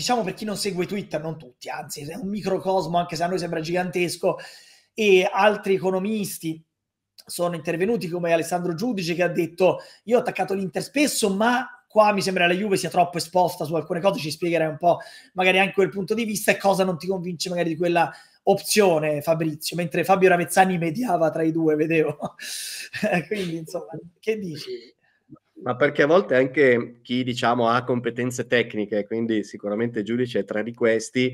diciamo per chi non segue Twitter, non tutti, anzi è un microcosmo anche se a noi sembra gigantesco, e altri economisti sono intervenuti come Alessandro Giudice che ha detto io ho attaccato l'Inter spesso ma qua mi sembra la Juve sia troppo esposta su alcune cose, ci spiegherai un po' magari anche quel punto di vista e cosa non ti convince magari di quella opzione Fabrizio, mentre Fabio Ravezzani mediava tra i due, vedevo. Quindi insomma, che dici? Ma perché a volte anche chi diciamo ha competenze tecniche, quindi sicuramente Giudice è tra di questi,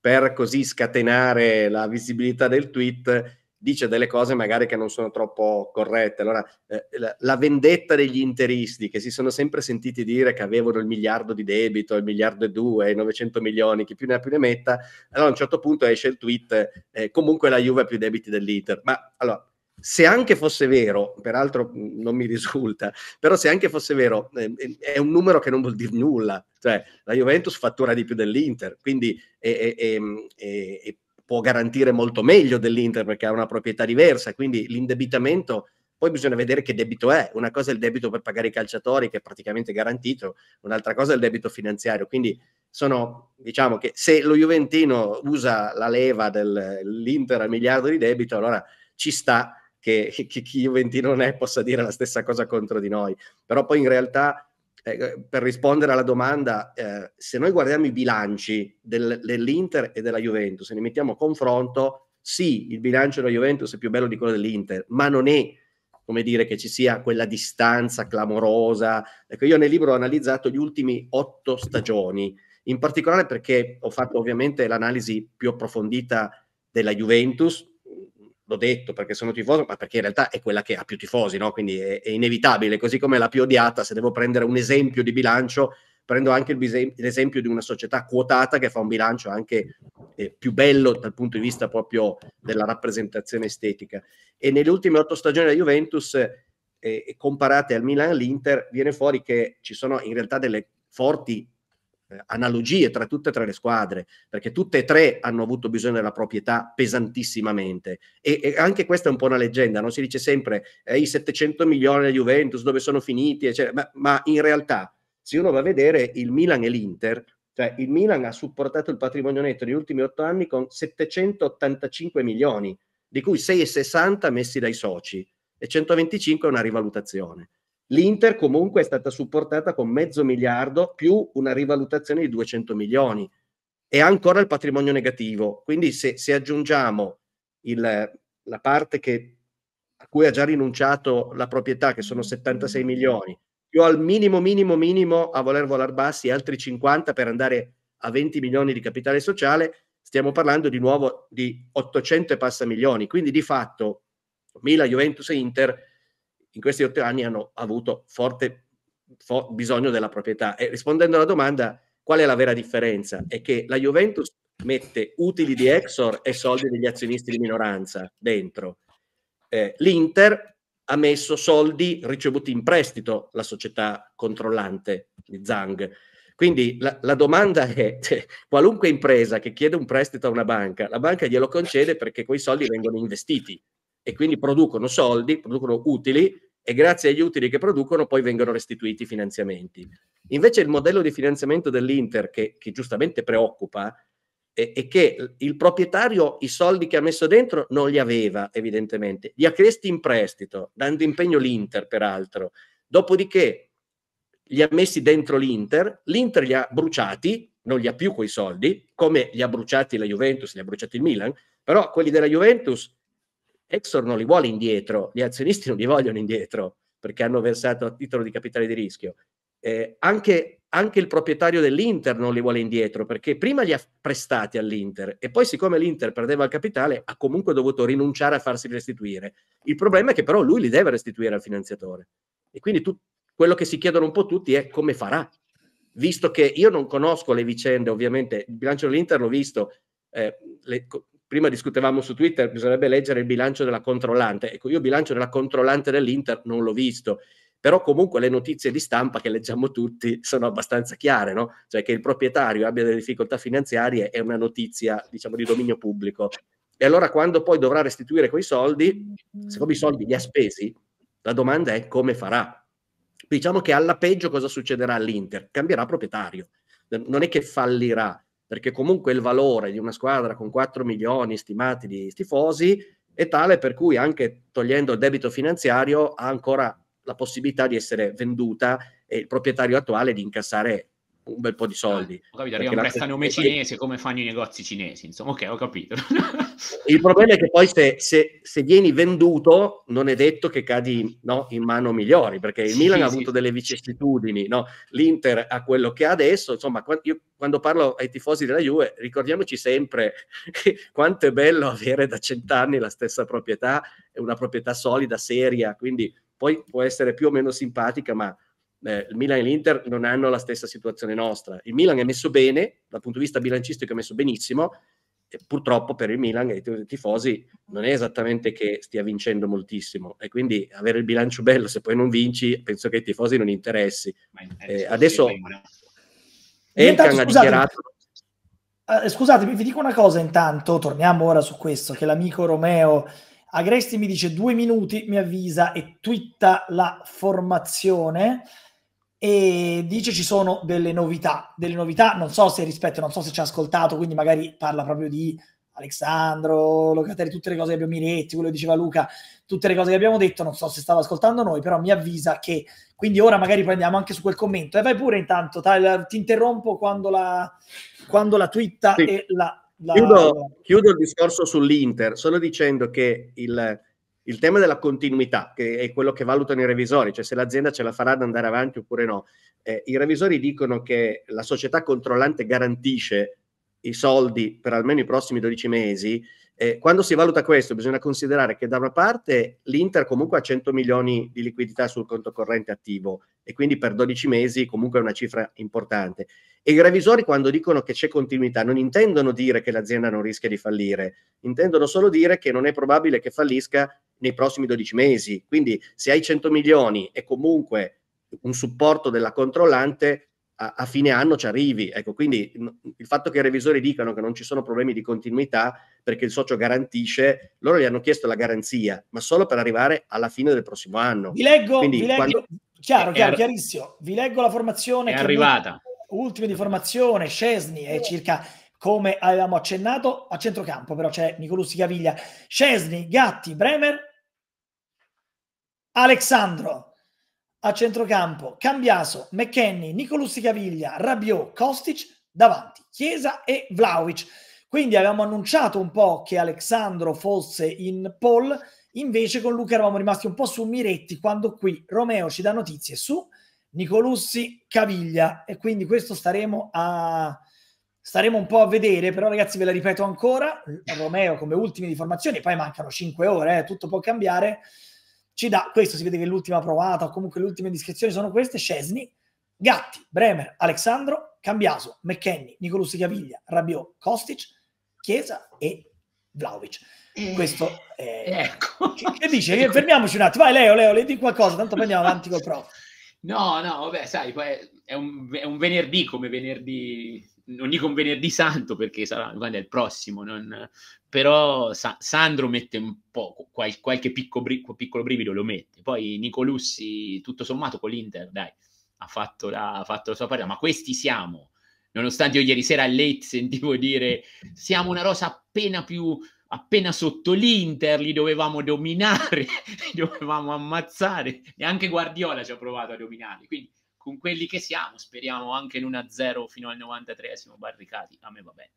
per così scatenare la visibilità del tweet dice delle cose magari che non sono troppo corrette. Allora, eh, la, la, vendetta degli interisti che si sono sempre sentiti dire che avevano il miliardo di debito, il miliardo e due, i 900 milioni, chi più ne ha più ne metta, allora a un certo punto esce il tweet, eh, comunque la Juve ha più debiti dell'Inter. Ma allora, se anche fosse vero, peraltro mm, non mi risulta, però se anche fosse vero, ehm, ehm, è un numero che non vuol dire nulla, cioè la Juventus fattura di più dell'Inter, quindi è, è, mm, è, è può garantire molto meglio dell'Inter perché ha una proprietà diversa, quindi l'indebitamento, poi bisogna vedere che debito è, una cosa è il debito per pagare i calciatori che è praticamente garantito, un'altra cosa è il debito finanziario, quindi sono, diciamo che se lo Juventino usa la leva dell'Inter a miliardo di debito, allora ci sta che, che chi Juventino non è possa dire la stessa cosa contro di noi. Però poi in realtà, eh, per rispondere alla domanda, eh, se noi guardiamo i bilanci del, dell'Inter e della Juventus, se ne mettiamo a confronto, sì, il bilancio della Juventus è più bello di quello dell'Inter, ma non è come dire che ci sia quella distanza clamorosa. Ecco, io nel libro ho analizzato gli ultimi otto stagioni, in particolare perché ho fatto ovviamente l'analisi più approfondita della Juventus, l'ho detto perché sono tifoso, ma perché in realtà è quella che ha più tifosi, no? quindi è, è inevitabile, così come la più odiata, se devo prendere un esempio di bilancio, prendo anche bisem- l'esempio di una società quotata che fa un bilancio anche eh, più bello dal punto di vista proprio della rappresentazione estetica. E nelle ultime otto stagioni della Juventus, eh, comparate al Milan e all'Inter, viene fuori che ci sono in realtà delle forti eh, analogie tra tutte e tre le squadre, perché tutte e tre hanno avuto bisogno della proprietà pesantissimamente. E, e anche questa è un po' una leggenda, non si dice sempre eh, i 700 milioni di Juventus dove sono finiti, ma, ma, in realtà se uno va a vedere il Milan e l'Inter, cioè il Milan ha supportato il patrimonio netto negli ultimi otto anni con 785 milioni, di cui 6,60 messi dai soci e 125 è una rivalutazione. L'Inter comunque è stata supportata con mezzo miliardo più una rivalutazione di 200 milioni e ancora il patrimonio negativo. Quindi se, se aggiungiamo il, la parte che, a cui ha già rinunciato la proprietà, che sono 76 milioni, più al minimo, minimo, minimo a voler volare bassi altri 50 per andare a 20 milioni di capitale sociale, stiamo parlando di nuovo di 800 e passa milioni. Quindi di fatto Mila, Juventus e Inter in questi otto anni hanno avuto forte fo- bisogno della proprietà. E rispondendo alla domanda, qual è la vera differenza? È che la Juventus mette utili di Exor e soldi degli azionisti di minoranza dentro. Eh, L'Inter ha messo soldi ricevuti in prestito la società controllante di Zhang. Quindi la, la domanda è, cioè, qualunque impresa che chiede un prestito a una banca, la banca glielo concede perché quei soldi vengono investiti e quindi producono soldi, producono utili e grazie agli utili che producono poi vengono restituiti i finanziamenti. Invece il modello di finanziamento dell'Inter, che, che giustamente preoccupa, è, è, che il proprietario i soldi che ha messo dentro non li aveva, evidentemente, li ha chiesti in prestito, dando impegno l'Inter, peraltro. Dopodiché li ha messi dentro l'Inter, l'Inter li ha bruciati, non li ha più quei soldi, come li ha bruciati la Juventus, li ha bruciati il Milan, però quelli della Juventus Exxon non li vuole indietro, gli azionisti non li vogliono indietro perché hanno versato a titolo di capitale di rischio. Eh, anche, anche, il proprietario dell'Inter non li vuole indietro perché prima li ha prestati all'Inter e poi siccome l'Inter perdeva il capitale ha comunque dovuto rinunciare a farsi restituire. Il problema è che però lui li deve restituire al finanziatore e quindi tu, quello che si chiedono un po' tutti è come farà, visto che io non conosco le vicende ovviamente, il bilancio dell'Inter l'ho visto, eh, le, prima discutevamo su Twitter, bisognerebbe leggere il bilancio della controllante. Ecco, io il bilancio della controllante dell'Inter non l'ho visto, però comunque le notizie di stampa che leggiamo tutti sono abbastanza chiare, no? Cioè che il proprietario abbia delle difficoltà finanziarie è una notizia, diciamo, di dominio pubblico. E allora quando poi dovrà restituire quei soldi, siccome i soldi li ha spesi, la domanda è come farà. Diciamo che alla peggio cosa succederà all'Inter? Cambierà proprietario, non è che fallirà, perché comunque il valore di una squadra con 4 milioni stimati di tifosi è tale per cui anche togliendo il debito finanziario ha ancora la possibilità di essere venduta e il proprietario attuale di incassare un bel po' di ah, soldi. Ho capito, arriva un prestanome cinese come fanno i negozi cinesi, insomma, ok, ho capito. Il problema è che poi se, se, se vieni venduto non è detto che cadi no, in mano migliori, perché il sì, Milan sì. ha avuto delle vicissitudini, no? l'Inter ha quello che ha adesso, insomma, io quando parlo ai tifosi della Juve ricordiamoci sempre quanto è bello avere da cent'anni la stessa proprietà, è una proprietà solida, seria, quindi poi può essere più o meno simpatica, ma eh, il Milan e l'Inter non hanno la stessa situazione nostra. Il Milan è messo bene, dal punto di vista bilancistico è messo benissimo, e purtroppo per il Milan e i tifosi non è esattamente che stia vincendo moltissimo e quindi avere il bilancio bello se poi non vinci penso che ai tifosi non interessi. Eh, adesso Elkan ha dichiarato... Eh, scusatemi, vi dico una cosa intanto, torniamo ora su questo, che l'amico Romeo Agresti mi dice due minuti, mi avvisa e twitta la formazione e dice ci sono delle novità, delle novità, non so se rispetto, non so se ci ha ascoltato, quindi magari parla proprio di Alessandro, Locatelli, tutte le cose che abbiamo Miretti, quello che diceva Luca, tutte le cose che abbiamo detto, non so se stava ascoltando noi, però mi avvisa che quindi ora magari prendiamo anche su quel commento e vai pure intanto, Tyler, ti interrompo quando la quando la twitta sì. e la, la... Chiudo, chiudo il discorso sull'Inter solo dicendo che il il tema della continuità, che è quello che valutano i revisori, cioè se l'azienda ce la farà ad andare avanti oppure no. Eh, I revisori dicono che la società controllante garantisce i soldi per almeno i prossimi 12 mesi, eh, quando si valuta questo bisogna considerare che da una parte l'Inter comunque ha 100 milioni di liquidità sul conto corrente attivo e quindi per 12 mesi comunque è una cifra importante. E i revisori quando dicono che c'è continuità non intendono dire che l'azienda non rischia di fallire, intendono solo dire che non è probabile che fallisca nei prossimi 12 mesi. Quindi se hai 100 milioni e comunque un supporto della controllante, a, a fine anno ci arrivi. Ecco, quindi il fatto che i revisori dicano che non ci sono problemi di continuità perché il socio garantisce, loro gli hanno chiesto la garanzia, ma solo per arrivare alla fine del prossimo anno. Vi leggo, quindi, vi leggo quando... chiaro, chiaro, chiarissimo. Vi leggo la formazione. È arrivata. Ultima di formazione, Scesni è circa come avevamo accennato a centrocampo, però c'è Nicolussi Caviglia, Scesni, Gatti, Bremer, Alexandro, a centrocampo Cambiaso, McKenny, Nicolussi Caviglia, Rabiot, Kostic davanti, Chiesa e Vlaovic. Quindi avevamo annunciato un po' che Alexandro fosse in poll, invece con Luca eravamo rimasti un po' su Miretti quando qui Romeo ci dà notizie su Nicolussi Caviglia e quindi questo staremo a staremo un po' a vedere, però ragazzi ve la ripeto ancora, Romeo come ultimi di formazione, poi mancano 5 ore, eh, tutto può cambiare ci dà, questo si vede che l'ultima provata o comunque le ultime indiscrezioni sono queste, Scesni, Gatti, Bremer, Alexandro, Cambiaso, McKenny, Nicolussi Caviglia, Rabiot, Kostic, Chiesa e Vlaovic. Eh, questo è... Ecco. Che dice? Che fermiamoci un attimo. Vai Leo, Leo, le di qualcosa, tanto andiamo avanti col prof. No, no, vabbè, sai, è un, è un venerdì come venerdì non dico un venerdì santo perché sarà quando è il prossimo, non, però Sa- Sandro mette un po', qual- qualche picco bri- piccolo brivido lo mette. Poi Nicolussi, tutto sommato con l'Inter, dai, ha fatto la, ha fatto la sua parte, ma questi siamo, nonostante io ieri sera a late sentivo dire siamo una rosa appena più appena sotto l'Inter, li dovevamo dominare, li dovevamo ammazzare, neanche Guardiola ci ha provato a dominarli, quindi con quelli che siamo, speriamo anche in l'1-0 fino al 93esimo barricati, a me va bene.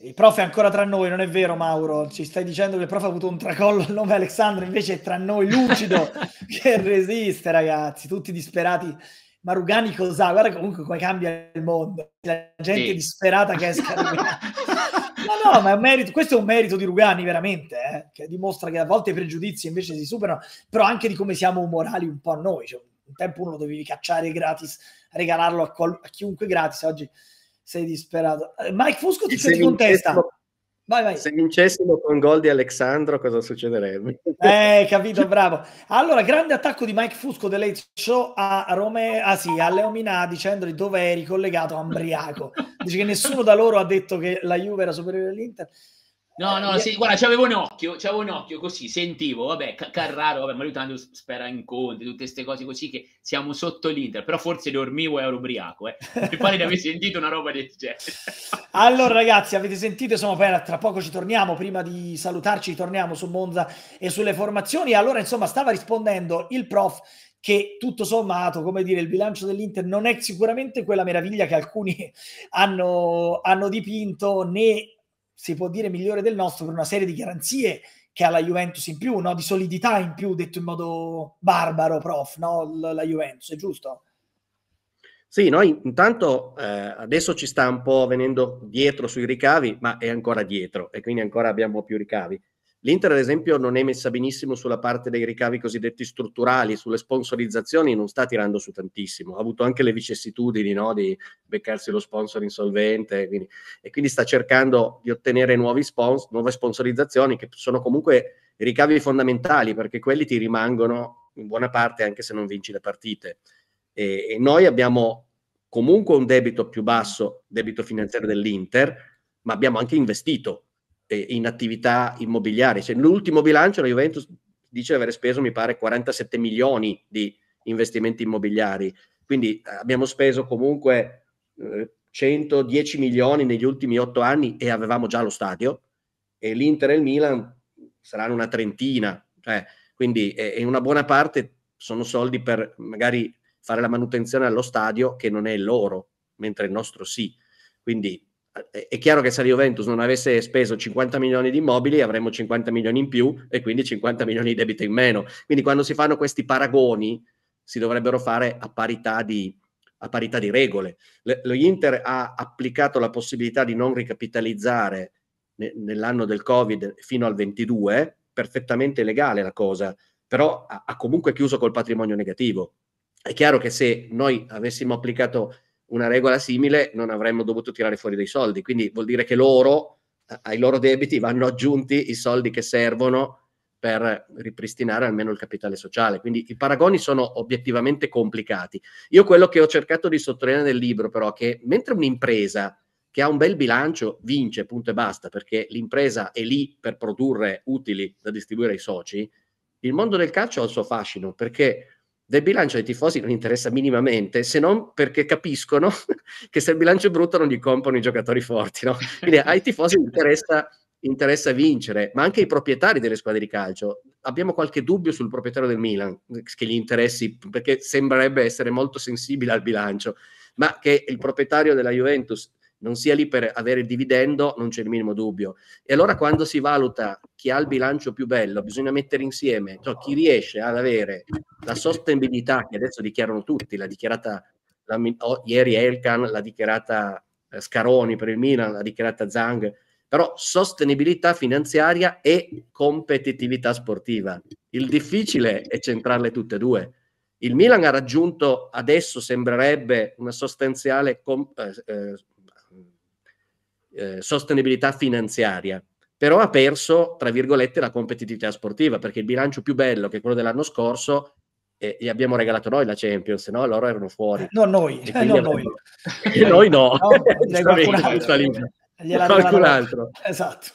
Il prof è ancora tra noi, non è vero Mauro? Ci stai dicendo che il prof ha avuto un tracollo al nome Alessandro, invece è tra noi lucido che resiste ragazzi, tutti disperati. Marugani cosa? Guarda comunque come cambia il mondo, la gente sì. disperata che esca. no, no, ma è merito, questo è un merito di Rugani veramente, eh? che dimostra che a volte i pregiudizi invece si superano, però anche di come siamo morali un po' noi. Cioè, un tempo uno lo dovevi cacciare gratis, regalarlo a, qual- a chiunque gratis, oggi sei disperato. Eh, Mike Fusco ti, ti contesta. Vai, vai. Se vincessimo con gol di Alessandro, cosa succederebbe? Eh, capito, bravo. Allora, grande attacco di Mike Fusco dell'Aid Show a, Rome, ah, sì, a Leomina dicendo dove eri collegato a Ambriaco. Dice che nessuno da loro ha detto che la Juve era superiore all'Inter. No, no, sì, guarda, c'avevo un occhio, c'avevo un occhio così, sentivo, vabbè, Carraro, vabbè, ma lui tanto spera in Conte, tutte queste cose così che siamo sotto l'Inter, però forse dormivo e ero ubriaco, eh. Mi pare di aver sentito una roba del genere. allora, ragazzi, avete sentito, insomma, poi tra poco ci torniamo, prima di salutarci torniamo su Monza e sulle formazioni. Allora, insomma, stava rispondendo il prof che tutto sommato, come dire, il bilancio dell'Inter non è sicuramente quella meraviglia che alcuni hanno, hanno dipinto, né si può dire migliore del nostro per una serie di garanzie che ha la Juventus in più, no? di solidità in più, detto in modo barbaro, prof, no? L- la Juventus, è giusto? Sì, noi intanto eh, adesso ci sta un po' venendo dietro sui ricavi, ma è ancora dietro e quindi ancora abbiamo più ricavi. L'Inter, ad esempio, non è messa benissimo sulla parte dei ricavi cosiddetti strutturali, sulle sponsorizzazioni non sta tirando su tantissimo. Ha avuto anche le vicissitudini no? di beccarsi lo sponsor insolvente quindi, e quindi sta cercando di ottenere sponsor, nuove sponsorizzazioni che sono comunque ricavi fondamentali perché quelli ti rimangono in buona parte anche se non vinci le partite. E, e noi abbiamo comunque un debito più basso, debito finanziario dell'Inter, ma abbiamo anche investito eh, in attività immobiliari. Cioè, l'ultimo bilancio la Juventus dice di aver speso, mi pare, 47 milioni di investimenti immobiliari. Quindi eh, abbiamo speso comunque eh, 110 milioni negli ultimi otto anni e avevamo già lo stadio. E l'Inter e il Milan saranno una trentina. Cioè, quindi eh, una buona parte sono soldi per magari fare la manutenzione allo stadio che non è loro, mentre il nostro sì. Quindi eh, è chiaro che se la Juventus non avesse speso 50 milioni di immobili avremmo 50 milioni in più e quindi 50 milioni di debito in meno. Quindi quando si fanno questi paragoni si dovrebbero fare a parità di, a parità di regole. Le, lo Inter ha applicato la possibilità di non ricapitalizzare ne, nell'anno del Covid fino al 22, perfettamente legale la cosa, però ha, ha comunque chiuso col patrimonio negativo. È chiaro che se noi avessimo applicato una regola simile non avremmo dovuto tirare fuori dei soldi. Quindi vuol dire che loro, eh, ai loro debiti, vanno aggiunti i soldi che servono per ripristinare almeno il capitale sociale. Quindi i paragoni sono obiettivamente complicati. Io quello che ho cercato di sottolineare nel libro, però, è che mentre un'impresa che ha un bel bilancio vince, punto e basta, perché l'impresa è lì per produrre utili da distribuire ai soci, il mondo del calcio ha il suo fascino, perché del bilancio ai tifosi non interessa minimamente, se non perché capiscono che se il bilancio è brutto non gli comprano i giocatori forti. No? Quindi ai tifosi interessa, interessa, vincere, ma anche ai proprietari delle squadre di calcio. Abbiamo qualche dubbio sul proprietario del Milan, che gli interessi, perché sembrerebbe essere molto sensibile al bilancio, ma che il proprietario della Juventus non sia lì per avere il dividendo, non c'è il minimo dubbio. E allora quando si valuta chi ha il bilancio più bello, bisogna mettere insieme cioè, chi riesce ad avere la sostenibilità che adesso dichiarano tutti, l'ha dichiarata la, oh, ieri Elkan, l'ha dichiarata eh, Scaroni per il Milan, l'ha dichiarata Zhang, però sostenibilità finanziaria e competitività sportiva. Il difficile è centrarle tutte e due. Il Milan ha raggiunto adesso sembrerebbe una sostanziale com- eh, eh eh, sostenibilità finanziaria, però ha perso, tra virgolette, la competitività sportiva, perché il bilancio più bello, che è quello dell'anno scorso, eh, gli abbiamo regalato noi la Champions, no? Loro erano fuori. No, noi. Eh, no, noi. Eh, noi no. no qualcun altro. Qualcun altro. Esatto.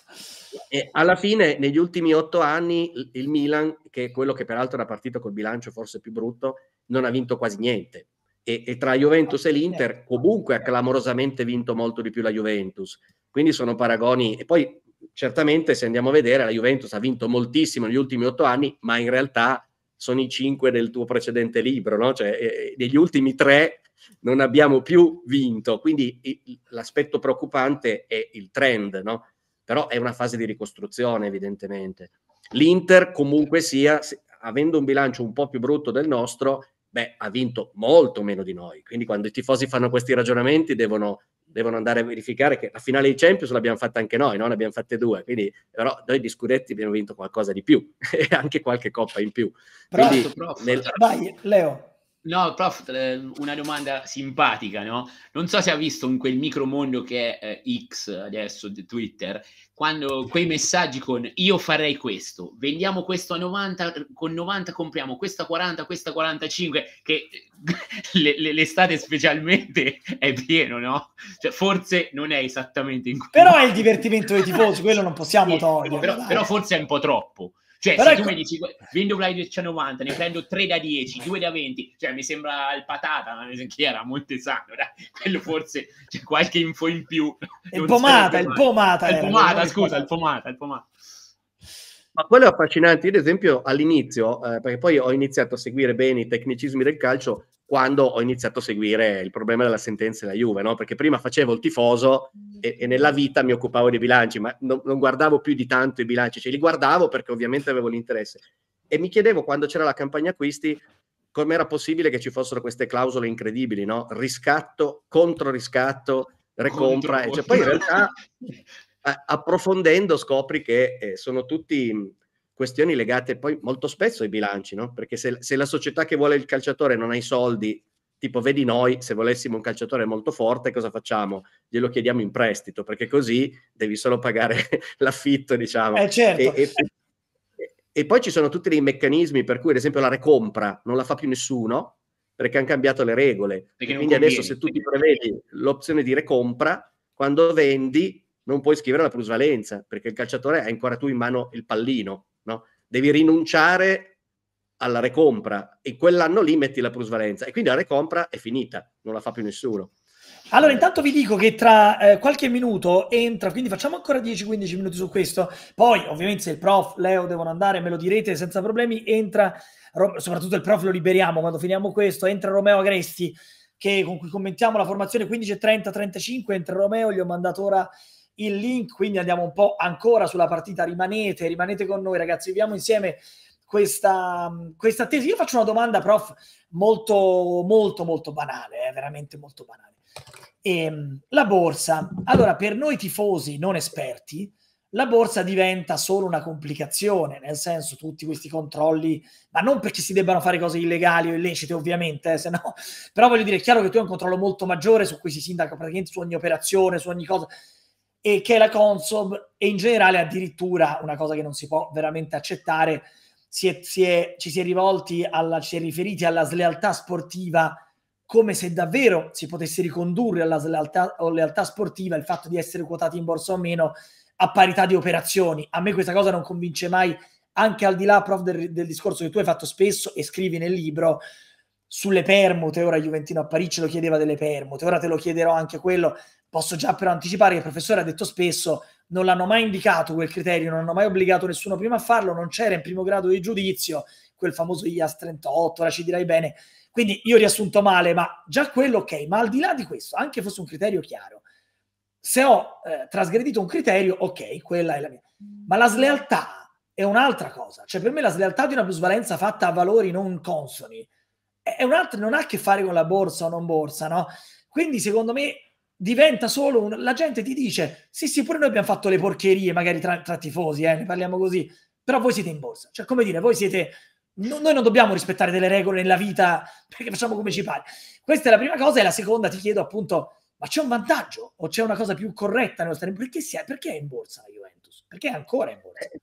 E alla fine, negli ultimi otto anni, il Milan, che è quello che peraltro era partito col bilancio forse più brutto, non ha vinto quasi niente e, e tra Juventus e l'Inter comunque ha clamorosamente vinto molto di più la Juventus. Quindi sono paragoni. E poi certamente se andiamo a vedere la Juventus ha vinto moltissimo negli ultimi otto anni, ma in realtà sono i cinque del tuo precedente libro, no? Cioè, eh, negli ultimi tre non abbiamo più vinto. Quindi il, l'aspetto preoccupante è il trend, no? Però è una fase di ricostruzione, evidentemente. L'Inter, comunque sia, avendo un bilancio un po' più brutto del nostro, beh, ha vinto molto meno di noi. Quindi quando i tifosi fanno questi ragionamenti devono, devono andare a verificare che la finale di Champions l'abbiamo fatta anche noi, no? ne abbiamo fatte due. Quindi però noi di scudetti abbiamo vinto qualcosa di più e anche qualche coppa in più. Quindi, prof. Nel... Vai, Leo. No, prof, eh, una domanda simpatica, no? Non so se ha visto in quel micromondo che è eh, X adesso di Twitter, quando quei messaggi con io farei questo, vendiamo questo a 90, con 90 compriamo questa 40, questa 45, che eh, le, le, l'estate specialmente è pieno, no? Cioè, forse non è esattamente in quello. Però è il divertimento dei tifosi, quello non possiamo sì, togliere. Però, però forse è un po' troppo. Cioè, Però se ecco... tu mi dici vendo una di ne prendo 3 da 10, 2 da 20, cioè mi sembra il patata, ma che era molto esatto, dai. quello forse c'è qualche info in più. Il pomata, il pomata, il pomata, scusa, il pomata, il pomata. Ma quello è affascinante. Io, ad esempio, all'inizio, eh, perché poi ho iniziato a seguire bene i tecnicismi del calcio, quando ho iniziato a seguire il problema della sentenza della Juve, no? perché prima facevo il tifoso e, e, nella vita mi occupavo dei bilanci, ma non, non guardavo più di tanto i bilanci, cioè li guardavo perché ovviamente avevo l'interesse. E mi chiedevo quando c'era la campagna acquisti com'era possibile che ci fossero queste clausole incredibili, no? riscatto, contro riscatto, recompra. Contro. Cioè, poi in realtà approfondendo scopri che eh, sono tutti questioni legate poi molto spesso ai bilanci, no? Perché se, se la società che vuole il calciatore non ha i soldi tipo vedi noi, se volessimo un calciatore molto forte, cosa facciamo? Glielo chiediamo in prestito, perché così devi solo pagare l'affitto, diciamo. Eh certo. e, e, e, poi ci sono tutti dei meccanismi per cui, ad esempio, la recompra non la fa più nessuno, perché hanno cambiato le regole. Quindi conviene, adesso se tu ti prevedi l'opzione di recompra, quando vendi non puoi scrivere la plusvalenza, perché il calciatore ha ancora tu in mano il pallino no? Devi rinunciare alla recompra e quell'anno lì metti la plusvalenza e quindi la recompra è finita, non la fa più nessuno. Allora, eh. intanto vi dico che tra eh, qualche minuto entra, quindi facciamo ancora 10-15 minuti su questo. Poi, ovviamente, se il prof, Leo devono andare, me lo direte senza problemi. Entra, soprattutto il prof lo liberiamo quando finiamo questo. Entra Romeo Agresti, che, con cui commentiamo la formazione 15.30-35. Entra Romeo, gli ho mandato ora il link, quindi andiamo un po' ancora sulla partita, rimanete, rimanete con noi ragazzi, viviamo insieme questa, questa tesi. Io faccio una domanda, prof, molto, molto, molto banale, eh, veramente molto banale. E, ehm, la borsa, allora per noi tifosi non esperti, la borsa diventa solo una complicazione, nel senso tutti questi controlli, ma non perché si debbano fare cose illegali o illecite ovviamente, eh, se no, però voglio dire, è chiaro che tu hai un controllo molto maggiore su cui si sindaca praticamente su ogni operazione, su ogni cosa, e che la Consob e in generale addirittura una cosa che non si può veramente accettare, si è, si è, ci si è rivolti alla, ci si è riferiti alla slealtà sportiva come se davvero si potesse ricondurre alla slealtà o lealtà sportiva il fatto di essere quotati in borsa o meno a parità di operazioni. A me questa cosa non convince mai, anche al di là prof, del, del discorso che tu hai fatto spesso e scrivi nel libro sulle permute. Ora Juventino a Parigi ce lo chiedeva delle permute, ora te lo chiederò anche quello. Posso già però anticipare che il professore ha detto spesso non l'hanno mai indicato quel criterio, non hanno mai obbligato nessuno prima a farlo, non c'era in primo grado di giudizio quel famoso IAS 38, ora ci dirai bene. Quindi io ho riassunto male, ma già quello ok, ma al di là di questo, anche fosse un criterio chiaro, se ho eh, trasgredito un criterio, ok, quella è la mia. Ma la slealtà è un'altra cosa, cioè per me la slealtà di una plusvalenza fatta a valori non consoni è, è un'altra, non ha a che fare con la borsa o non borsa, no? Quindi secondo me diventa solo un... la gente ti dice sì sì pure noi abbiamo fatto le porcherie magari tra, tra tifosi eh, ne parliamo così però voi siete in borsa cioè come dire voi siete no, noi non dobbiamo rispettare delle regole nella vita perché facciamo come ci pare questa è la prima cosa e la seconda ti chiedo appunto ma c'è un vantaggio o c'è una cosa più corretta nello stare in borsa perché, è, perché è in borsa la Juventus perché è ancora in borsa eh,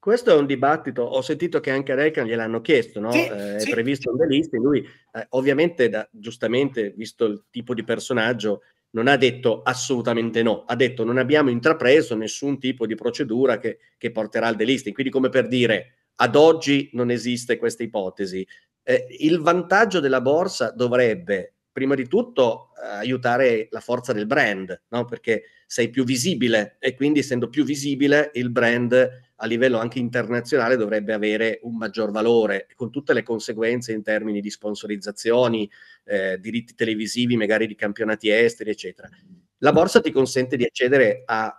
questo è un dibattito, ho sentito che anche a Recan gliel'hanno chiesto, no? sì, eh, è previsto un delista, lui eh, ovviamente da, giustamente, visto il tipo di personaggio, non ha detto assolutamente no, ha detto non abbiamo intrapreso nessun tipo di procedura che, che porterà al delisting. Quindi come per dire, ad oggi non esiste questa ipotesi. Eh, il vantaggio della borsa dovrebbe, prima di tutto, eh, aiutare la forza del brand, no? perché sei più visibile e quindi essendo più visibile il brand a livello anche internazionale dovrebbe avere un maggior valore, con tutte le conseguenze in termini di sponsorizzazioni, eh, diritti televisivi, magari di campionati esteri, eccetera. La borsa ti consente di accedere a,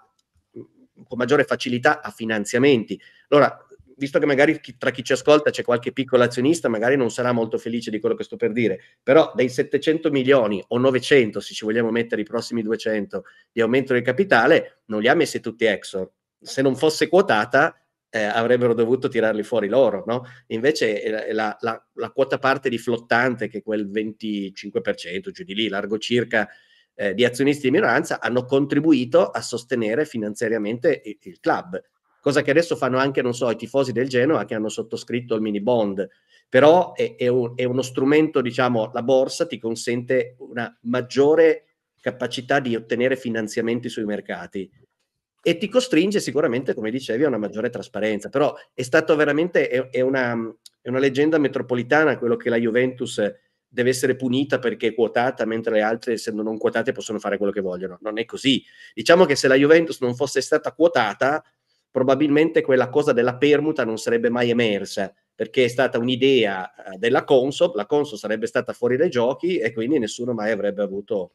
con maggiore facilità a finanziamenti. Allora, visto che magari chi, tra chi ci ascolta c'è qualche piccolo azionista, magari non sarà molto felice di quello che sto per dire, però dai 700 milioni o 900, se ci vogliamo mettere i prossimi 200 di aumento del capitale, non li ha messi tutti Exor. Se non fosse quotata, eh, avrebbero dovuto tirarli fuori loro, no? Invece eh, la, la, la, quota parte di flottante, che è quel 25%, giù di lì, largo circa, eh, di azionisti di minoranza, hanno contribuito a sostenere finanziariamente il club cosa che adesso fanno anche, non so, i tifosi del Genoa che hanno sottoscritto il mini bond, però è, è, un, è uno strumento, diciamo, la borsa ti consente una maggiore capacità di ottenere finanziamenti sui mercati e ti costringe sicuramente, come dicevi, a una maggiore trasparenza, però è stato veramente, è, è una, è una leggenda metropolitana quello che la Juventus deve essere punita perché è quotata, mentre le altre, essendo non quotate, possono fare quello che vogliono. Non è così. Diciamo che se la Juventus non fosse stata quotata, probabilmente quella cosa della permuta non sarebbe mai emersa perché è stata un'idea eh, della Consob, la Consob sarebbe stata fuori dai giochi e quindi nessuno mai avrebbe avuto,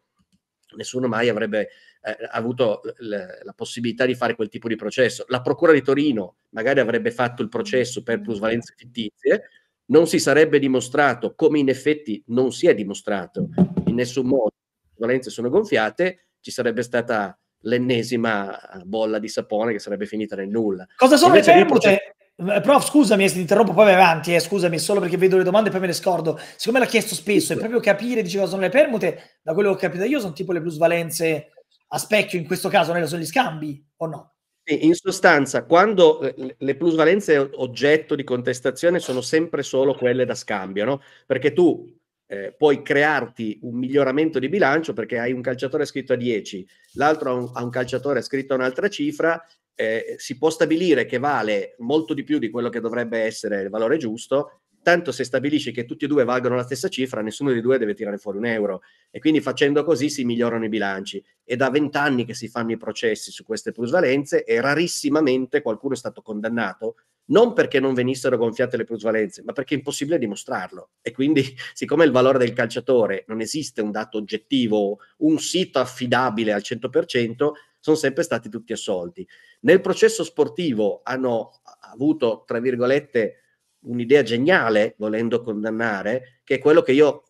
nessuno mai avrebbe, eh, avuto l- la possibilità di fare quel tipo di processo. La Procura di Torino magari avrebbe fatto il processo per plusvalenze fittizie, non si sarebbe dimostrato, come in effetti non si è dimostrato in nessun modo, le plusvalenze sono gonfiate, ci sarebbe stata l'ennesima eh, bolla di sapone che sarebbe finita nel nulla. Cosa sono Invece le permute? Proce- eh, eh, Prof, scusami, ti interrompo, poi vai avanti, eh, scusami, solo perché vedo le domande e poi me le scordo. Siccome l'ha chiesto spesso, sì. è proprio capire dice, cosa sono le permute, da quello che ho capito io, sono tipo le plusvalenze a specchio, in questo caso non sono gli scambi o no? In sostanza, quando le plusvalenze oggetto di contestazione sono sempre solo quelle da scambio, no? Perché tu eh, puoi crearti un miglioramento di bilancio perché hai un calciatore scritto a 10, l'altro ha un, ha un calciatore scritto a un'altra cifra, eh, si può stabilire che vale molto di più di quello che dovrebbe essere il valore giusto, tanto se stabilisci che tutti e due valgono la stessa cifra, nessuno dei due deve tirare fuori un euro. E quindi facendo così si migliorano i bilanci. È da vent'anni che si fanno i processi su queste plusvalenze e rarissimamente qualcuno è stato condannato non perché non venissero gonfiate le plusvalenze, ma perché è impossibile dimostrarlo. E quindi, siccome il valore del calciatore non esiste un dato oggettivo, un sito affidabile al 100%, sono sempre stati tutti assolti. Nel processo sportivo hanno avuto, tra virgolette, un'idea geniale, volendo condannare, che è quello che io ho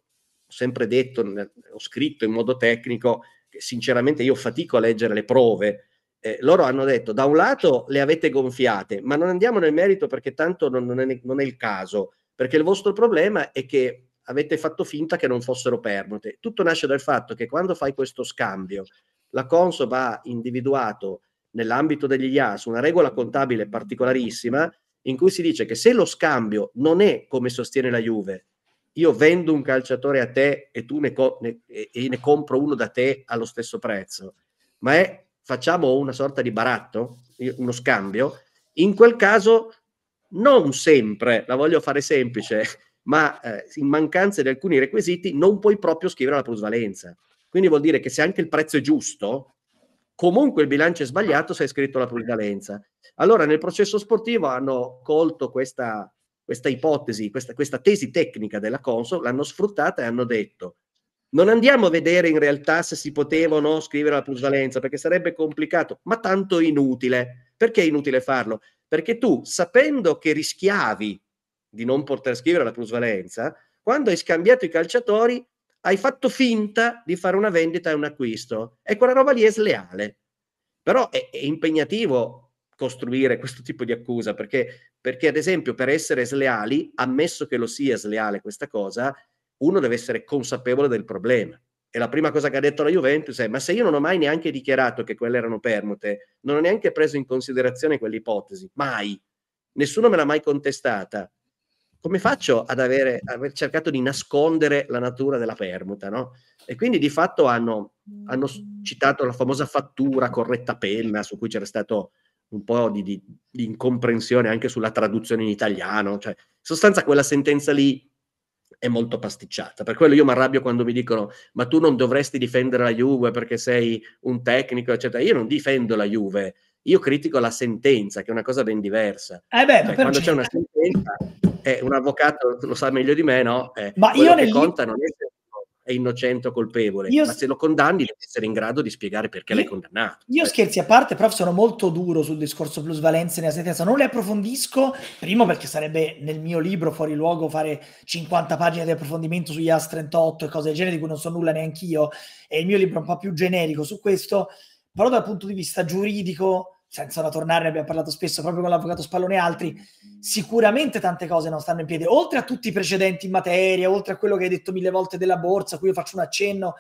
sempre detto, ho scritto in modo tecnico, che sinceramente io fatico a leggere le prove, eh, loro hanno detto da un lato le avete gonfiate, ma non andiamo nel merito perché tanto non, non, è, non, è, il caso, perché il vostro problema è che avete fatto finta che non fossero permute. Tutto nasce dal fatto che quando fai questo scambio, la Consob ha individuato nell'ambito degli IAS una regola contabile particolarissima in cui si dice che se lo scambio non è come sostiene la Juve, io vendo un calciatore a te e tu ne, co- ne, e ne compro uno da te allo stesso prezzo, ma è facciamo una sorta di baratto, uno scambio, in quel caso non sempre, la voglio fare semplice, ma eh, in mancanza di alcuni requisiti non puoi proprio scrivere la plusvalenza. Quindi vuol dire che se anche il prezzo è giusto, comunque il bilancio è sbagliato se hai scritto la plusvalenza. Allora nel processo sportivo hanno colto questa, questa ipotesi, questa, questa, tesi tecnica della Consol, l'hanno sfruttata e hanno detto non andiamo a vedere in realtà se si poteva o no scrivere la plusvalenza, perché sarebbe complicato, ma tanto inutile. Perché è inutile farlo? Perché tu, sapendo che rischiavi di non poter scrivere la plusvalenza, quando hai scambiato i calciatori, hai fatto finta di fare una vendita e un acquisto. E quella roba lì è sleale. Però è, è impegnativo costruire questo tipo di accusa, perché, perché ad esempio per essere sleali, ammesso che lo sia sleale questa cosa, uno deve essere consapevole del problema. E la prima cosa che ha detto la Juventus è: Ma se io non ho mai neanche dichiarato che quelle erano permute, non ho neanche preso in considerazione quell'ipotesi, mai. Nessuno me l'ha mai contestata. Come faccio ad avere, aver cercato di nascondere la natura della permuta? No? E quindi di fatto hanno, hanno mm. citato la famosa fattura corretta penna su cui c'era stato un po' di, di, di incomprensione anche sulla traduzione in italiano. Cioè, in sostanza, quella sentenza lì è molto pasticciata. Per quello io mi arrabbio quando mi dicono ma tu non dovresti difendere la Juve perché sei un tecnico, eccetera. Io non difendo la Juve, io critico la sentenza, che è una cosa ben diversa. Eh beh, cioè, quando c'è una sentenza, eh, un avvocato lo sa meglio di me, no? Eh, ma io nel... conta non è è innocente o colpevole, io... ma se lo condanni deve essere in grado di spiegare perché io... l'hai condannato. Io Beh. Cioè scherzi a parte, però sono molto duro sul discorso plusvalenze nella sentenza, non le approfondisco, primo perché sarebbe nel mio libro fuori luogo fare 50 pagine di approfondimento sugli AS 38 e cose del genere di cui non so nulla neanch'io, e il mio libro è un po' più generico su questo, però dal punto di vista giuridico senza da tornare, ne abbiamo parlato spesso proprio con l'avvocato Spallone e altri, sicuramente tante cose non stanno in piedi, oltre a tutti i precedenti in materia, oltre a quello che hai detto mille volte della borsa, cui io faccio un accenno,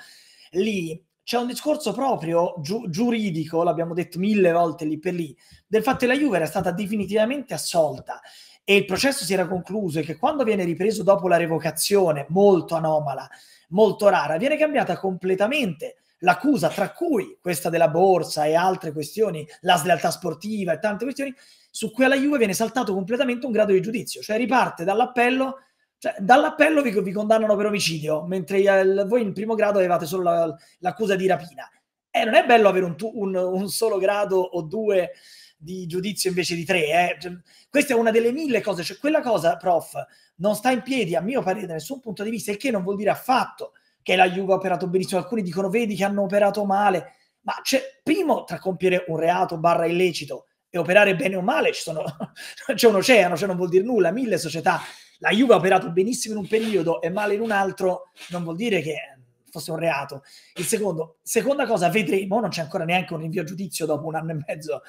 lì c'è un discorso proprio gi- giuridico, l'abbiamo detto mille volte lì per lì, del fatto che la Juve era stata definitivamente assolta e il processo si era concluso e che quando viene ripreso dopo la revocazione, molto anomala, molto rara, viene cambiata completamente l'accusa, tra cui questa della borsa e altre questioni, la slealtà sportiva e tante questioni, su cui alla Juve viene saltato completamente un grado di giudizio, cioè riparte dall'appello, cioè dall'appello vi, vi condannano per omicidio, mentre il, voi in primo grado avevate solo la, l'accusa di rapina. Eh, non è bello avere un, un, un solo grado o due di giudizio invece di tre. Eh. Cioè, questa è una delle mille cose, cioè quella cosa, prof, non sta in piedi, a mio parere, da nessun punto di vista, il che non vuol dire affatto che la Juve ha operato benissimo, alcuni dicono vedi che hanno operato male, ma c'è primo tra compiere un reato barra illecito e operare bene o male sono, c'è un oceano, cioè non vuol dire nulla, mille società, la Juve ha operato benissimo in un periodo e male in un altro, non vuol dire che fosse un reato. Il secondo, seconda cosa, vedremo, non c'è ancora neanche un rinvio a giudizio dopo un anno e mezzo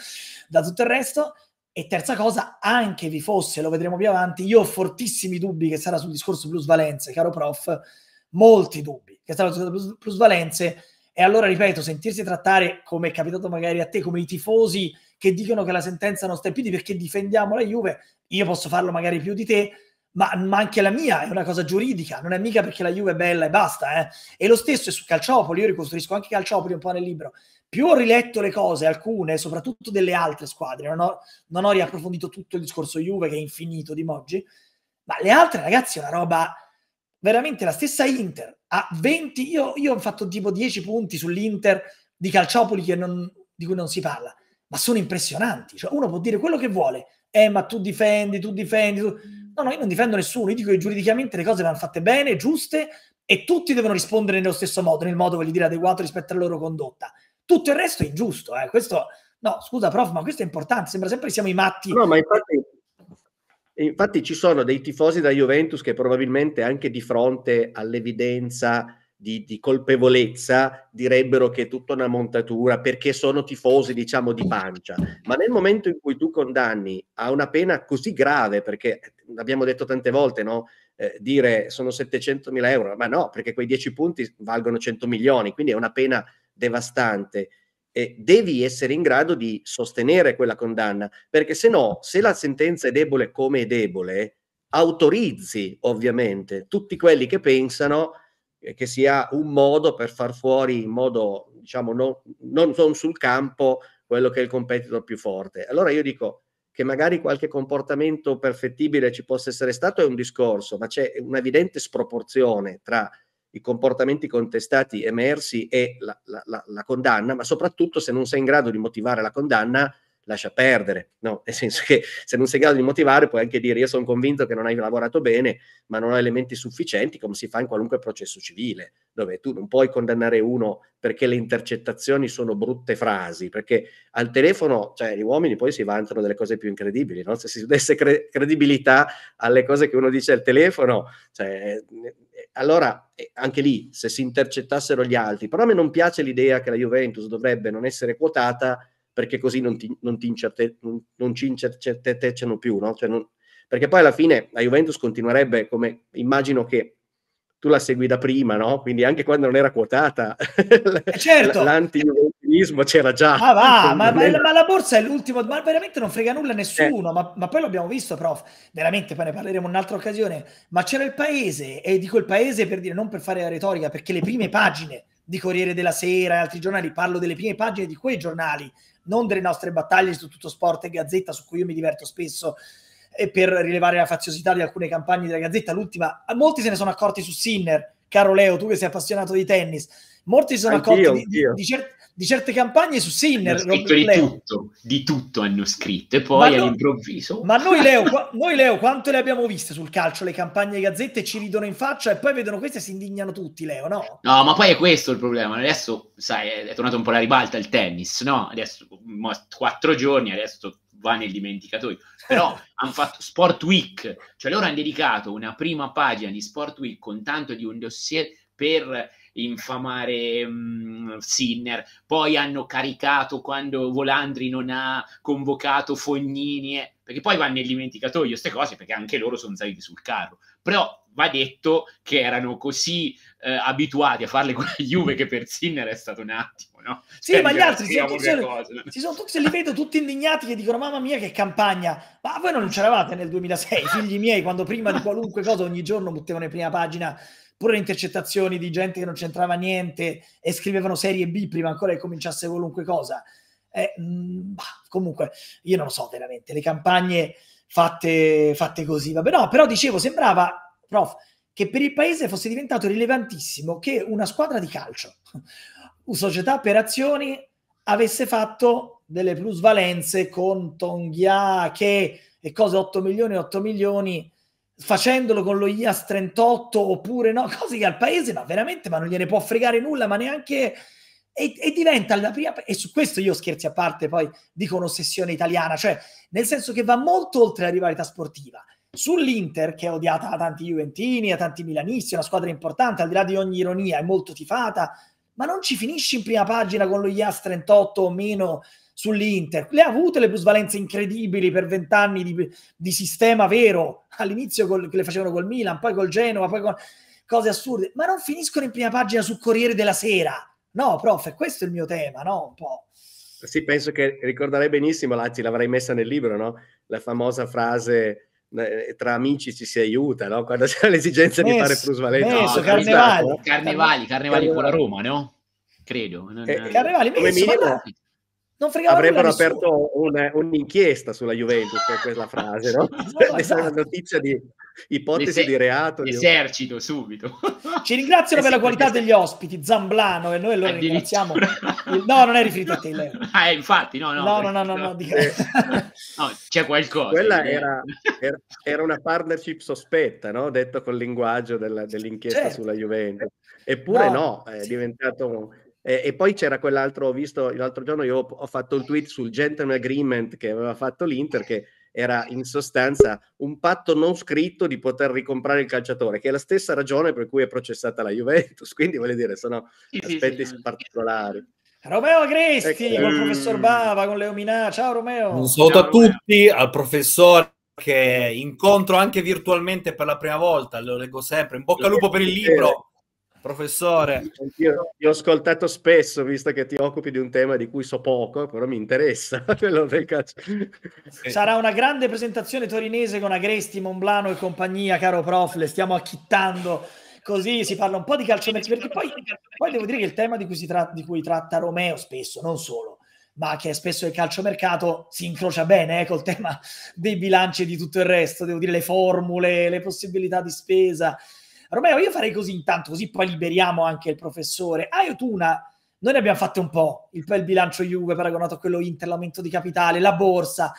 da tutto il resto, e terza cosa, anche vi fosse, lo vedremo più avanti, io ho fortissimi dubbi che sarà sul discorso plusvalenze, caro prof, molti dubbi che stanno giocando plusvalenze. E allora, ripeto, sentirsi trattare, come è capitato magari a te, come i tifosi che dicono che la sentenza non sta in piedi perché difendiamo la Juve, io posso farlo magari più di te, ma, ma, anche la mia è una cosa giuridica, non è mica perché la Juve è bella e basta. Eh. E lo stesso è su Calciopoli, io ricostruisco anche Calciopoli un po' nel libro. Più ho riletto le cose, alcune, soprattutto delle altre squadre, non ho, non ho riapprofondito tutto il discorso Juve che è infinito di Moggi, ma le altre ragazzi è una roba veramente la stessa Inter a 20, io, io ho fatto tipo 10 punti sull'Inter di Calciopoli non, di cui non si parla, ma sono impressionanti. Cioè, uno può dire quello che vuole, eh, ma tu difendi, tu difendi. Tu... No, no, io non difendo nessuno, io dico che giuridicamente le cose vanno fatte bene, giuste, e tutti devono rispondere nello stesso modo, nel modo, voglio dire, adeguato rispetto alla loro condotta. Tutto il resto è ingiusto, eh. questo... No, scusa, prof, ma questo è importante. Sembra sempre che siamo i matti. No, ma infatti, Infatti ci sono dei tifosi da Juventus che probabilmente anche di fronte all'evidenza di, di, colpevolezza direbbero che è tutta una montatura perché sono tifosi diciamo di pancia ma nel momento in cui tu condanni a una pena così grave perché eh, l'abbiamo detto tante volte no? Eh, dire sono 700 mila euro ma no perché quei 10 punti valgono 100 milioni quindi è una pena devastante eh, devi essere in grado di sostenere quella condanna, perché se no, se la sentenza è debole come è debole, autorizzi ovviamente tutti quelli che pensano eh, che sia un modo per far fuori in modo, diciamo, non, non, non sul campo quello che è il competitor più forte. Allora io dico che magari qualche comportamento perfettibile ci possa essere stato è un discorso, ma c'è un'evidente sproporzione tra i comportamenti contestati emersi e la, la, la, la, condanna, ma soprattutto se non sei in grado di motivare la condanna, lascia perdere. No, nel senso che se non sei in grado di motivare puoi anche dire io sono convinto che non hai lavorato bene, ma non ho elementi sufficienti come si fa in qualunque processo civile, dove tu non puoi condannare uno perché le intercettazioni sono brutte frasi, perché al telefono, cioè gli uomini poi si vantano delle cose più incredibili, no? se si desse cre- credibilità alle cose che uno dice al telefono, cioè allora eh, anche lì se si intercettassero gli altri, però a me non piace l'idea che la Juventus dovrebbe non essere quotata perché così non, ti, non, ti incerte, non, non ci incertecciano più, no? cioè perché poi alla fine la Juventus continuerebbe come immagino che tu la segui da prima, no? Quindi anche quando non era quotata, eh, certo. l'anti-innovazivismo c'era già. Ah, va, ma, ma, ma, la borsa è l'ultimo, ma veramente non frega nulla a nessuno, eh. ma, ma, poi l'abbiamo visto, prof, veramente, poi ne parleremo in un'altra occasione, ma c'era il paese, e dico il paese per dire, non per fare la retorica, perché le prime pagine di Corriere della Sera e altri giornali, parlo delle prime pagine di quei giornali, non delle nostre battaglie su tutto sport e gazzetta su cui io mi diverto spesso, per rilevare la faziosità di alcune campagne della Gazzetta. L'ultima, molti se ne sono accorti su Sinner, caro Leo, tu che sei appassionato di tennis, molti si sono anch'io, accorti anch'io. Di, di, cer- di, certe campagne su Sinner. Hanno scritto Leo. di tutto, di tutto hanno scritto e poi ma all'improvviso. ma noi Leo, qua, noi Leo, quanto le abbiamo viste sul calcio, le campagne Gazzette ci ridono in faccia e poi vedono queste e si indignano tutti, Leo, no? No, ma poi è questo il problema. Adesso, sai, è tornato un po' la ribalta il tennis, no? Adesso, quattro giorni, adesso va nel dimenticatoio, però hanno fatto Sport Week, cioè loro hanno dedicato una prima pagina di Sport Week con tanto di un dossier per infamare um, Sinner, poi hanno caricato quando Volandri non ha convocato Fognini, eh, perché poi vanno nel dimenticatoio queste cose perché anche loro sono saliti sul carro, però va detto che erano così eh, abituati a farle con la Juve che per Sinner è stato un attimo, no? Sì, cioè, ma gli altri sono tutti, se, si sono tutti, se li vedo tutti indignati che dicono mamma mia che campagna, ma voi non c'eravate nel 2006, figli miei, quando prima di qualunque cosa ogni giorno mettevano in prima pagina pure le intercettazioni di gente che non c'entrava niente e scrivevano serie B prima ancora che cominciasse qualunque cosa. Eh, mh, mm, bah, comunque, io non lo so veramente, le campagne fatte, fatte così, vabbè no, però dicevo, sembrava, prof, che per il paese fosse diventato rilevantissimo che una squadra di calcio, una società per azioni, avesse fatto delle plusvalenze con Tonghia che e cose 8 milioni 8 milioni facendolo con lo IAS 38 oppure no, cose che al paese ma veramente ma non gliene può fregare nulla ma neanche e, e, diventa la prima e su questo io scherzi a parte poi dico un'ossessione italiana cioè nel senso che va molto oltre la rivalità sportiva Sull'Inter, che è odiata da tanti Juventini, da tanti Milanisti, è una squadra importante, al di là di ogni ironia, è molto tifata, ma non ci finisci in prima pagina con lo IAS 38 o meno sull'Inter. Le ha avute le plusvalenze incredibili per vent'anni di, di, sistema vero, all'inizio col, che le facevano col Milan, poi col Genova, poi con cose assurde, ma non finiscono in prima pagina su Corriere della Sera. No, prof, questo è il mio tema, no? Un po'. Sì, penso che ricorderei benissimo, anzi l'avrei messa nel libro, no? La famosa frase eh, tra amici ci si aiuta, no? Quando c'è l'esigenza Messo, di fare plusvalenza. Messo, no, carnevali, carnevali, carnevali, carnevali con la Roma, no? Credo. Eh, carnevali, come minimo, non Avrebbero aperto una, un'inchiesta sulla Juventus per quella frase, no? no esatto. una notizia di ipotesi di reato. Esercito di... subito. Ci ringraziano per la qualità degli ospiti, Zamblano, e noi lo ringraziamo. No, non è riferito a te, Leo. Ah, infatti, no, no. No, no, no, no, no, dico... no c'è qualcosa. Quella eh. era, era, era, una partnership sospetta, no? Detto col linguaggio della, dell'inchiesta certo. sulla Juventus. Eppure no, no è sì. diventato eh, e poi c'era quell'altro, ho visto l'altro giorno, io ho, ho fatto un tweet sul gentleman agreement che aveva fatto l'Inter, che era in sostanza un patto non scritto di poter ricomprare il calciatore, che è la stessa ragione per cui è processata la Juventus. Quindi, voglio dire, sono aspetti particolari. Romeo Agresti ecco. con il professor Bava, con Leo Minà. Ciao Romeo. Un saluto a tutti, al professore che incontro anche virtualmente per la prima volta, lo leggo sempre. In bocca al lupo per il libro. Professore. Io, io, ho ascoltato spesso, visto che ti occupi di un tema di cui so poco, però mi interessa quello del calcio. Sarà una grande presentazione torinese con Agresti, Monblano e compagnia, caro prof, le stiamo acchittando. Così si parla un po' di calcio, perché poi, poi, devo dire che il tema di cui, tratta, di cui tratta Romeo spesso, non solo, ma che spesso il calciomercato si incrocia bene eh, col tema dei bilanci e di tutto il resto, devo dire le formule, le possibilità di spesa, Romeo, io farei così intanto, così poi liberiamo anche il professore. Hai tu una... Noi ne abbiamo fatte un po', il, il bilancio Juve paragonato a quello Inter, l'aumento di capitale, la borsa.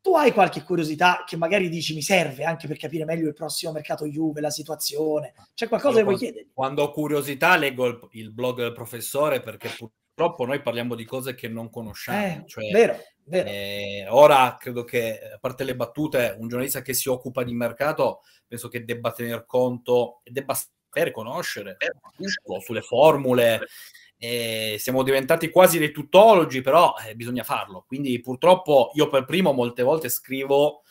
Tu hai qualche curiosità che magari dici mi serve anche per capire meglio il prossimo mercato Juve, la situazione? C'è qualcosa io che vuoi chiedere? Quando ho curiosità leggo il, il blog del professore perché purtroppo noi parliamo di cose che non conosciamo. Eh, cioè, vero. Eh, ora credo che, a parte le battute, un giornalista che si occupa di mercato penso che debba tener conto e debba saper conoscere tutto sulle formule. Eh, siamo diventati quasi dei tutologi, però eh, bisogna farlo. Quindi purtroppo io per primo molte volte scrivo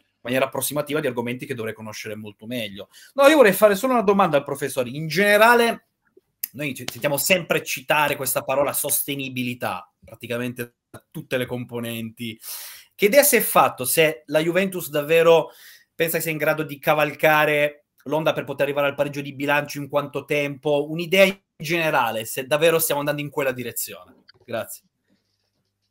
in maniera approssimativa di argomenti che dovrei conoscere molto meglio. No, io vorrei fare solo una domanda al professore. In generale, noi sentiamo sempre citare questa parola sostenibilità, praticamente tutte le componenti. Che idea si è fatto se la Juventus davvero pensa che sia in grado di cavalcare l'onda per poter arrivare al pareggio di bilancio in quanto tempo? Un'idea in generale, se davvero stiamo andando in quella direzione. Grazie.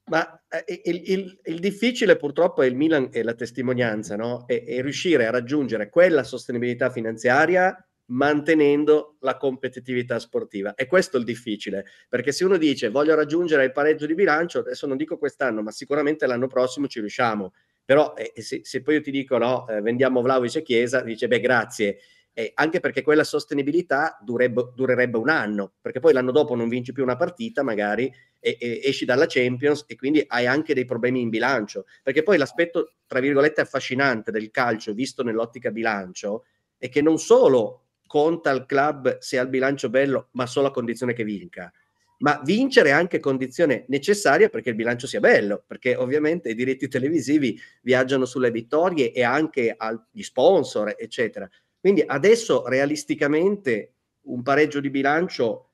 Ma eh, il, il, il, difficile purtroppo è il Milan e la testimonianza, no? E, e riuscire a raggiungere quella sostenibilità finanziaria mantenendo la competitività sportiva. E questo è il difficile, perché se uno dice voglio raggiungere il pareggio di bilancio, adesso non dico quest'anno, ma sicuramente l'anno prossimo ci riusciamo. Però eh, eh se, se, poi io ti dico no, eh, vendiamo Vlaovic e Chiesa, dice beh grazie, eh, anche perché quella sostenibilità durebbe, durerebbe un anno, perché poi l'anno dopo non vinci più una partita magari e, e, esci dalla Champions e quindi hai anche dei problemi in bilancio, perché poi l'aspetto tra virgolette affascinante del calcio visto nell'ottica bilancio è che non solo conta al club se ha il bilancio bello, ma solo a condizione che vinca. Ma vincere è anche condizione necessaria perché il bilancio sia bello, perché ovviamente i diritti televisivi viaggiano sulle vittorie e anche agli sponsor, eccetera. Quindi adesso realisticamente un pareggio di bilancio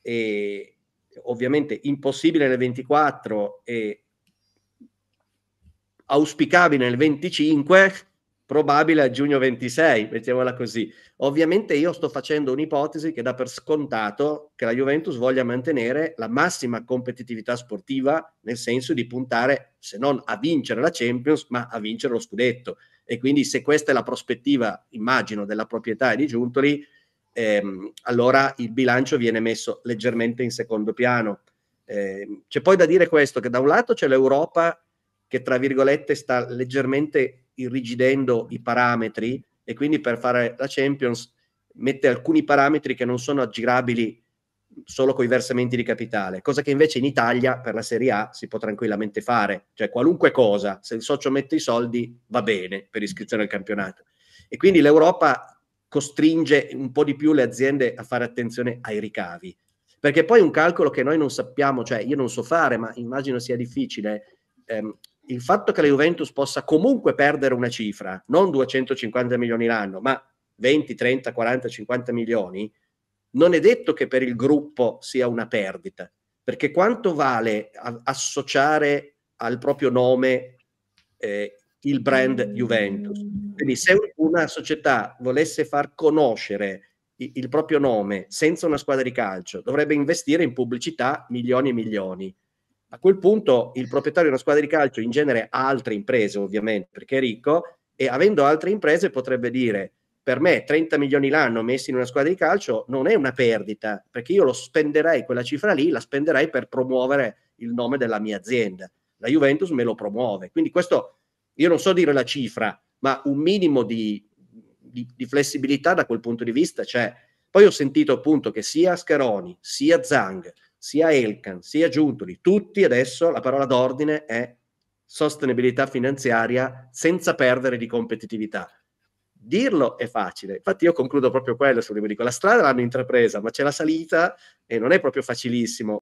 è ovviamente impossibile nel 24 e auspicabile nel 25 probabile a giugno 26, mettiamola così. Ovviamente io sto facendo un'ipotesi che dà per scontato che la Juventus voglia mantenere la massima competitività sportiva, nel senso di puntare se non a vincere la Champions, ma a vincere lo scudetto. E quindi se questa è la prospettiva, immagino, della proprietà e di Giuntoli, ehm, allora il bilancio viene messo leggermente in secondo piano. Eh, c'è poi da dire questo, che da un lato c'è l'Europa che, tra virgolette, sta leggermente irrigidendo i parametri e quindi per fare la Champions mette alcuni parametri che non sono aggirabili solo con i versamenti di capitale, cosa che invece in Italia per la Serie A si può tranquillamente fare, cioè qualunque cosa, se il socio mette i soldi va bene per iscrizione al campionato. E quindi l'Europa costringe un po' di più le aziende a fare attenzione ai ricavi, perché poi un calcolo che noi non sappiamo, cioè io non so fare, ma immagino sia difficile, ehm, il fatto che la Juventus possa comunque perdere una cifra, non 250 milioni l'anno, ma 20, 30, 40, 50 milioni, non è detto che per il gruppo sia una perdita, perché quanto vale associare al proprio nome eh, il brand Juventus? Quindi se una società volesse far conoscere il proprio nome senza una squadra di calcio, dovrebbe investire in pubblicità milioni e milioni a quel punto il proprietario di una squadra di calcio in genere ha altre imprese, ovviamente, perché è ricco, e avendo altre imprese potrebbe dire per me 30 milioni l'anno messi in una squadra di calcio non è una perdita, perché io lo spenderei, quella cifra lì la spenderei per promuovere il nome della mia azienda. La Juventus me lo promuove. Quindi questo, io non so dire la cifra, ma un minimo di, di, di flessibilità da quel punto di vista c'è. Poi ho sentito appunto che sia Scaroni, sia Zang, sia Elkan, sia Giuntoli, tutti adesso la parola d'ordine è sostenibilità finanziaria senza perdere di competitività. Dirlo è facile, infatti io concludo proprio quello sul libro, dico la strada l'hanno intrapresa, ma c'è la salita e non è proprio facilissimo